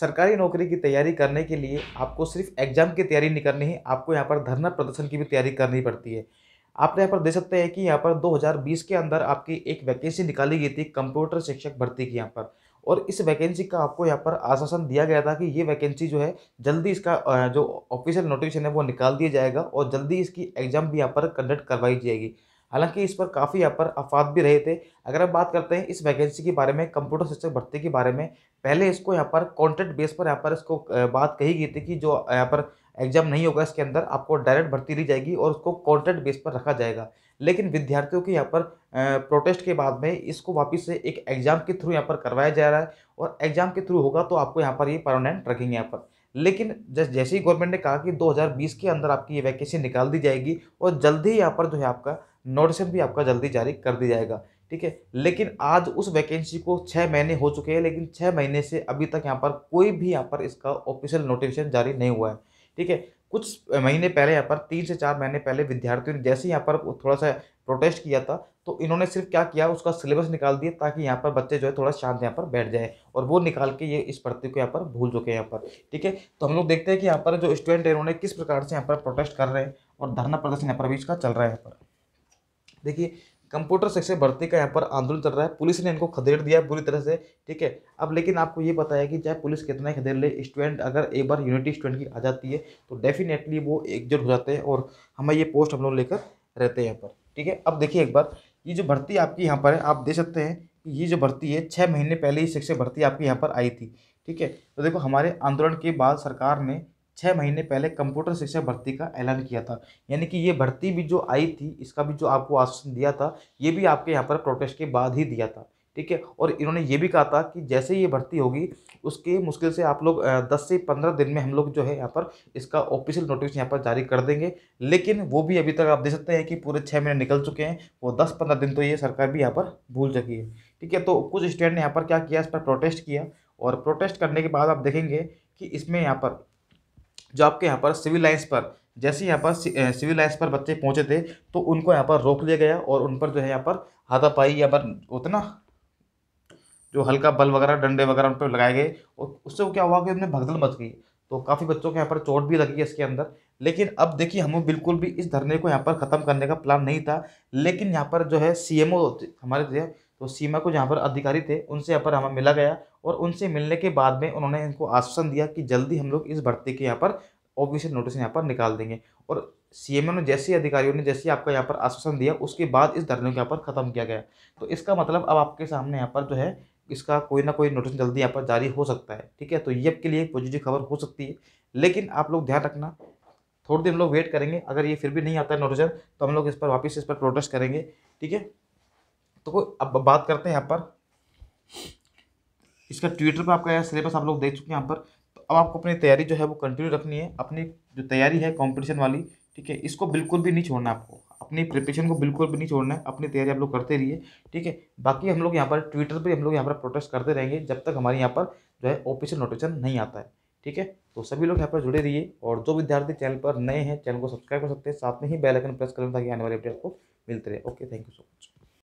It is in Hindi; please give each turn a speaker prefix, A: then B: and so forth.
A: सरकारी नौकरी की तैयारी करने के लिए आपको सिर्फ एग्जाम की तैयारी नहीं करनी है आपको यहाँ पर धरना प्रदर्शन की भी तैयारी करनी पड़ती है आप यहाँ पर देख सकते हैं कि यहाँ पर 2020 के अंदर आपकी एक वैकेंसी निकाली गई थी कंप्यूटर शिक्षक भर्ती की यहाँ पर और इस वैकेंसी का आपको यहाँ पर आश्वासन दिया गया था कि ये वैकेंसी जो है जल्दी इसका जो ऑफिशियल नोटिफिकेशन है वो निकाल दिया जाएगा और जल्दी इसकी एग्ज़ाम भी यहाँ पर कंडक्ट करवाई जाएगी हालांकि इस पर काफ़ी यहाँ पर अफवाद भी रहे थे अगर आप बात करते हैं इस वैकेंसी के बारे में कंप्यूटर शिक्षक भर्ती के बारे में पहले इसको यहाँ पर कॉन्ट्रैक्ट बेस पर यहाँ पर इसको बात कही गई थी कि जो यहाँ पर एग्जाम नहीं होगा इसके अंदर आपको डायरेक्ट भर्ती ली जाएगी और उसको कॉन्ट्रैक्ट बेस पर रखा जाएगा लेकिन विद्यार्थियों के यहाँ पर प्रोटेस्ट के बाद में इसको वापस से एक एग्ज़ाम के थ्रू यहाँ पर करवाया जा रहा है और एग्ज़ाम के थ्रू होगा तो आपको यहाँ पर ये परमानेंट रखेंगे यहाँ पर लेकिन जैसे ही गवर्नमेंट ने कहा कि 2020 के अंदर आपकी ये वैकेंसी निकाल दी जाएगी और जल्दी ही यहाँ पर जो है आपका नोटिसन भी आपका जल्दी जारी कर दिया जाएगा ठीक है लेकिन आज उस वैकेंसी को छः महीने हो चुके हैं लेकिन छः महीने से अभी तक यहाँ पर कोई भी यहाँ पर इसका ऑफिशियल नोटिफिकेशन जारी नहीं हुआ है ठीक है कुछ महीने पहले यहाँ पर तीन से चार महीने पहले विद्यार्थियों ने जैसे यहाँ पर थोड़ा सा प्रोटेस्ट किया था तो इन्होंने सिर्फ क्या किया उसका सिलेबस निकाल दिया ताकि यहाँ पर बच्चे जो है थोड़ा शांत यहाँ पर बैठ जाए और वो निकाल के ये इस प्रति को यहाँ पर भूल चुके हैं यहाँ पर ठीक है तो हम लोग देखते हैं कि यहाँ पर जो स्टूडेंट है इन्होंने किस प्रकार से यहाँ पर प्रोटेस्ट कर रहे हैं और धरना प्रदर्शन यहाँ पर भी इसका चल रहा है यहाँ पर देखिए कंप्यूटर सेक्शन भर्ती का यहाँ पर आंदोलन चल रहा है पुलिस ने इनको खदेड़ दिया है पूरी तरह से ठीक है अब लेकिन आपको ये पता है कि चाहे पुलिस कितना ही खदेड़ ले स्टूडेंट अगर एक बार यूनिटी स्टूडेंट की आ जाती है तो डेफिनेटली वो एकजुट हो जाते हैं और हमें ये पोस्ट हम लोग लेकर रहते हैं यहाँ पर ठीक है अब देखिए एक बार ये जो भर्ती आपकी यहाँ पर है आप देख सकते हैं कि ये जो भर्ती है छः महीने पहले ही शिक्षक भर्ती आपकी यहाँ पर आई थी ठीक है तो देखो हमारे आंदोलन के बाद सरकार ने छः महीने पहले कंप्यूटर शिक्षक भर्ती का ऐलान किया था यानी कि ये भर्ती भी जो आई थी इसका भी जो आपको आश्वासन दिया था ये भी आपके यहाँ पर प्रोटेस्ट के बाद ही दिया था ठीक है और इन्होंने ये भी कहा था कि जैसे ये भर्ती होगी उसके मुश्किल से आप लोग दस से पंद्रह दिन में हम लोग जो है यहाँ पर इसका ऑफिशियल नोटिस यहाँ पर जारी कर देंगे लेकिन वो भी अभी तक आप देख सकते हैं कि पूरे छः महीने निकल चुके हैं वो दस पंद्रह दिन तो ये सरकार भी यहाँ पर भूल चुकी है ठीक है तो कुछ स्टूडेंट ने यहाँ पर क्या किया इस पर प्रोटेस्ट किया और प्रोटेस्ट करने के बाद आप देखेंगे कि इसमें यहाँ पर जो आपके यहाँ पर सिविल लाइन्स पर जैसे यहाँ पर सिविल लाइन्स पर बच्चे पहुँचे थे तो उनको यहाँ पर रोक लिया गया और उन पर जो है यहाँ पर हाथापाई या पर उतना जो हल्का बल वगैरह डंडे वगैरह उन पर लगाए गए और उससे वो क्या हुआ कि उनमें भगदल मच गई तो काफ़ी बच्चों के यहाँ पर चोट भी लगी है इसके अंदर लेकिन अब देखिए हमें बिल्कुल भी इस धरने को यहाँ पर ख़त्म करने का प्लान नहीं था लेकिन यहाँ पर जो है सी हमारे जो है तो सीमा को जहाँ पर अधिकारी थे उनसे यहाँ पर हमें मिला गया और उनसे मिलने के बाद में उन्होंने इनको आश्वासन दिया कि जल्दी हम लोग इस भर्ती के यहाँ पर ऑफिशियल नोटिस यहाँ पर निकाल देंगे और सी ने जैसे अधिकारियों ने जैसे आपका यहाँ पर आश्वासन दिया उसके बाद इस धरने को यहाँ पर ख़त्म किया गया तो इसका मतलब अब आपके सामने यहाँ पर जो है इसका कोई ना कोई नोटिस जल्दी यहाँ पर जारी हो सकता है ठीक है तो ये आपके लिए एक पॉजिटिव खबर हो सकती है लेकिन आप लोग ध्यान रखना थोड़ी देर हम लोग वेट करेंगे अगर ये फिर भी नहीं आता है नोटिस तो हम लोग इस पर वापस इस पर प्रोटेस्ट करेंगे ठीक है तो अब बात करते हैं यहाँ पर इसका ट्विटर पर आपका सिलेबस आप लोग देख चुके हैं यहाँ पर तो अब आपको अपनी तैयारी जो है वो कंटिन्यू रखनी है अपनी जो तैयारी है कॉम्पिटिशन वाली ठीक है इसको बिल्कुल भी नहीं छोड़ना आपको अपनी प्रिपरेशन को बिल्कुल भी नहीं छोड़ना है अपनी तैयारी आप लोग करते रहिए ठीक है बाकी हम लोग यहाँ पर ट्विटर पर हम लोग यहाँ पर प्रोटेस्ट करते रहेंगे जब तक हमारे यहाँ पर जो है ऑफिशियल नोटिफिकेशन नहीं आता है ठीक है तो सभी लोग यहाँ पर जुड़े रहिए और जो विद्यार्थी चैनल पर नए हैं चैनल को सब्सक्राइब कर सकते हैं साथ में ही बेलाइकन प्रेस करें ताकि आने वाले अपडेट को मिलते रहे okay thank you so much